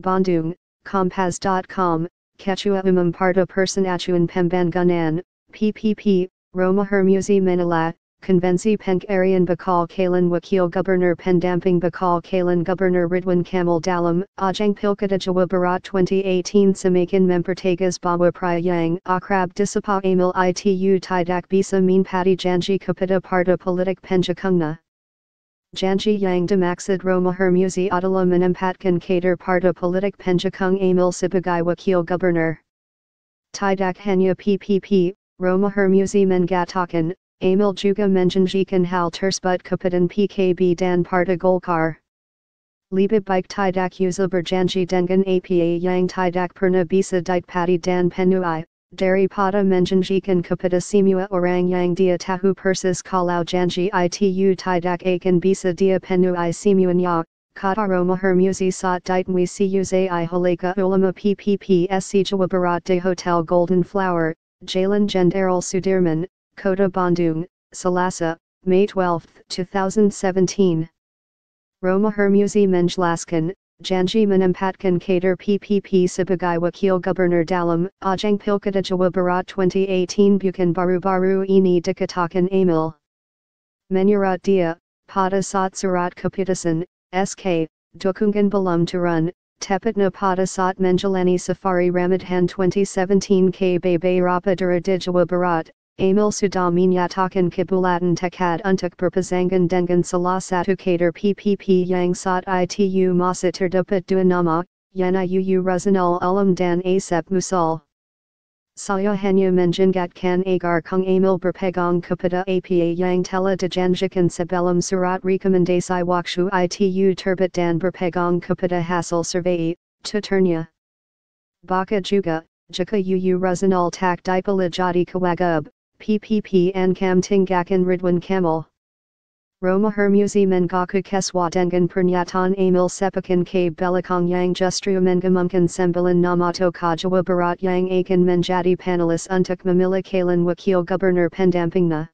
Bandung, Kompas.com, Quechua Umum Parta Personachuan Pembangunan, PPP, Roma Hermusi Menala, Convensi Penk Arian Bakal Kalan Wakil Governor Pendamping Bakal Kalan Governor Ridwan Kamal Dalam, Ajang Pilkada Jawa Barat 2018 Samakan Mempertagas Bawa Prayang, Akrab Disapa Amil Itu Tidak Bisa Mean padi Janji Kapita Parta Politik Penjakungna. Janji yang dimaksud Roma Hermusi adalah menempatkan kader parta politik penjakung Emil sebagai wakil gubernur. Tidak hanya PPP, Roma Hermusi mengatakan, Emil juga menjanjikan hal tersebut kepada PKB dan parta Golkar. Liebe baik tidak usa janji dengan APA yang tidak pernah bisa ditpati dan penuai. Daripada pada menjanjikan kepada semua orang yang dia tahu persis kalau janji itu tidak akan bisa dia penuhi semuanya, Kataro Mahermusi Sot Ditanwi Cuzai Haleka Ulama PPPSC Jawabarat de Hotel Golden Flower, Jalan Gendaral Sudirman, Kota Bandung, Salasa, May 12, 2017. Roma Hermusi Menjelaskan, Janji Manampatkan Kader PPP Sabagai Wakil Governor Dalam, Ajang Pilkata Jawa Barat 2018 Bukan Baru Baru Ini Dikatakan Emil. Menurut Dia, Pada Sat Surat Kapitasan, SK, Dukungan Balam Turun, Tepatna Pada Sat Menjalani Safari Ramadhan 2017 K Bebe Rapa Dura Dijawa Barat, Amil sudaminyatakan kibulatan tekad untuk perpazangan dengan salah satu kader PPP yang saat itu masih terdapat dua nama, yana uyu Ruzanul alam dan Asep Musal. Saya hanya mengingatkan agar kung Emil berpegang kepada APA yang telah dijanjikan sebelum surat rekomendasi waktu itu terbit dan berpegang kepada hasil survei, tuturnya. Baka juga, jika uyu Ruzanul tak dipalajati kawagub. PPP Ankam Tingakan Ridwan Kamal. Roma Hermusi Mengaku Keswa Dengan Pernyatan Amil Sepakan K Belakang Yang Justru Mengamumkan Sembilan Namato Kajawa Barat Yang Akan Menjadi Panelis Untuk Mamila Kalan Wakil Gubernur Pendampingna.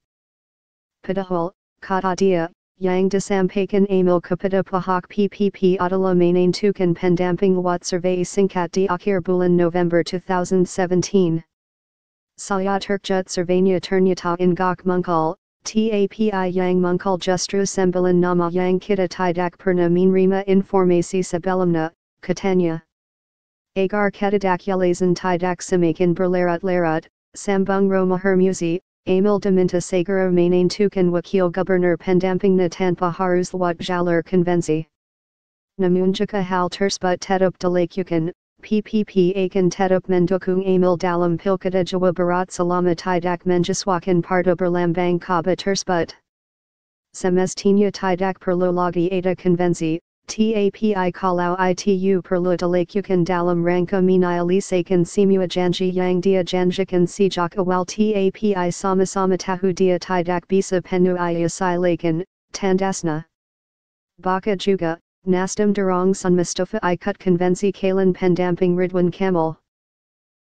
Padahal, Kata Dia, Yang Disampaikan Amil Kapita Pahak PPP Adalah Mainan Tukan Pendamping Wat Survey Singkat Di Akhir Bulan November 2017. Salya Turkjut Servania Ternyata Ingok Munkal, TAPI Yang Munkal Justru Sembilan Nama Yang Kita Tidak Perna Meanrima Informasi Sebelumna, Catania. Agar Kedadak Yelazan Tidak Semakin Berlarat Larat, Sambung Roma Hermusi, Amil Deminta Sagara Mainain Tukan Wakil Governor Pendampingna Tanpa Harus Jalur Jalar Konvensi. Namunjaka Hal Tersput Tetup Dalekukan, PPP akan tetap mendukung Amil dalam pilkada Jawa Barat selama tidak menjaswakan partai berlambang kaba tersebut. Semestinya tidak perlu lagi ada konvensi, TAPI kalau itu perlu dilakukan dalam rangka menialisakan semua janji yang dia janjikan sejak awal TAPI sama-sama tahu dia tidak bisa penuhi isilakan, tandasna. Baka juga, Nastam Durong Sun Mustafa i cut Konvensi Kalan Pendamping Ridwan Kamal